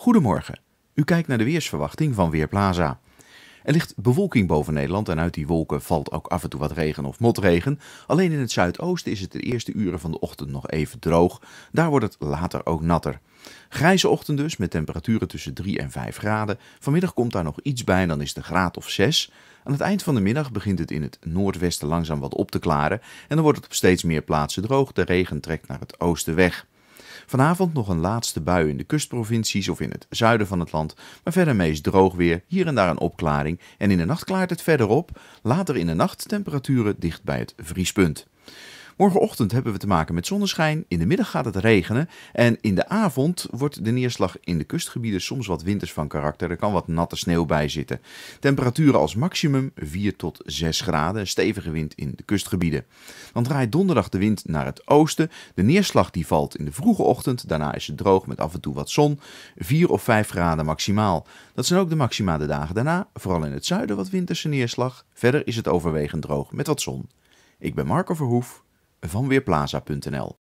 Goedemorgen. U kijkt naar de weersverwachting van Weerplaza. Er ligt bewolking boven Nederland en uit die wolken valt ook af en toe wat regen of motregen. Alleen in het zuidoosten is het de eerste uren van de ochtend nog even droog. Daar wordt het later ook natter. Grijze ochtend dus, met temperaturen tussen 3 en 5 graden. Vanmiddag komt daar nog iets bij en dan is de graad of 6. Aan het eind van de middag begint het in het noordwesten langzaam wat op te klaren. En dan wordt het op steeds meer plaatsen droog. De regen trekt naar het oosten weg. Vanavond nog een laatste bui in de kustprovincies of in het zuiden van het land, maar verder meest droog weer, hier en daar een opklaring en in de nacht klaart het verder op, later in de nacht temperaturen dicht bij het vriespunt. Morgenochtend hebben we te maken met zonneschijn, in de middag gaat het regenen en in de avond wordt de neerslag in de kustgebieden soms wat winters van karakter. Er kan wat natte sneeuw bij zitten. Temperaturen als maximum 4 tot 6 graden, stevige wind in de kustgebieden. Dan draait donderdag de wind naar het oosten. De neerslag die valt in de vroege ochtend, daarna is het droog met af en toe wat zon, 4 of 5 graden maximaal. Dat zijn ook de maxima de dagen daarna, vooral in het zuiden wat winterse neerslag. Verder is het overwegend droog met wat zon. Ik ben Marco Verhoef van Weerplaza.nl.